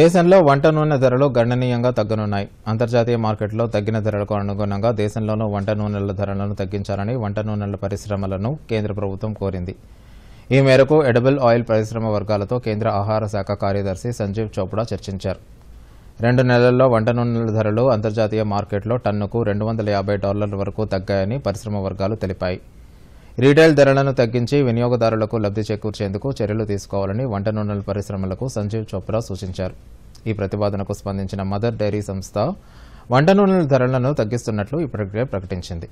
దేశంలో వంట నూనె ధరలు గణనీయంగా తగ్గనున్నాయి అంతర్జాతీయ మార్కెట్లో తగ్గిన ధరలకు అనుగుణంగా దేశంలోనూ వంట నూనెల ధరలను తగ్గించాలని వంట నూనెల పరిశ్రమలను కేంద్ర ప్రభుత్వం కోరింది ఈ మేరకు ఎడబుల్ ఆయిల్ పరిశ్రమ వర్గాలతో కేంద్ర ఆహార శాఖ కార్యదర్శి సంజీవ్ చోప్డా చర్చించారు రెండు నెలల్లో వంట నూనెల ధరలు అంతర్జాతీయ మార్కెట్లో టన్నుకు రెండు వందల యాభై డాలర్ల వరకు తగ్గాయని పరిశ్రమ వర్గాలు తెలిపాయి రీటైల్ ధరలను తగ్గించి వినియోగదారులకు లబ్ధి చేకూర్చేందుకు చర్యలు తీసుకోవాలని వంట నూనెల పరిశ్రమలకు సంజీవ్ చోప్రా సూచించారు ఈ ప్రతిపాదనకు స్పందించిన మదర్ డైరీ సంస్థ వంట నూనెల ధరలను తగ్గిస్తున్నట్లు ఈ ప్రక్రియ ప్రకటించింది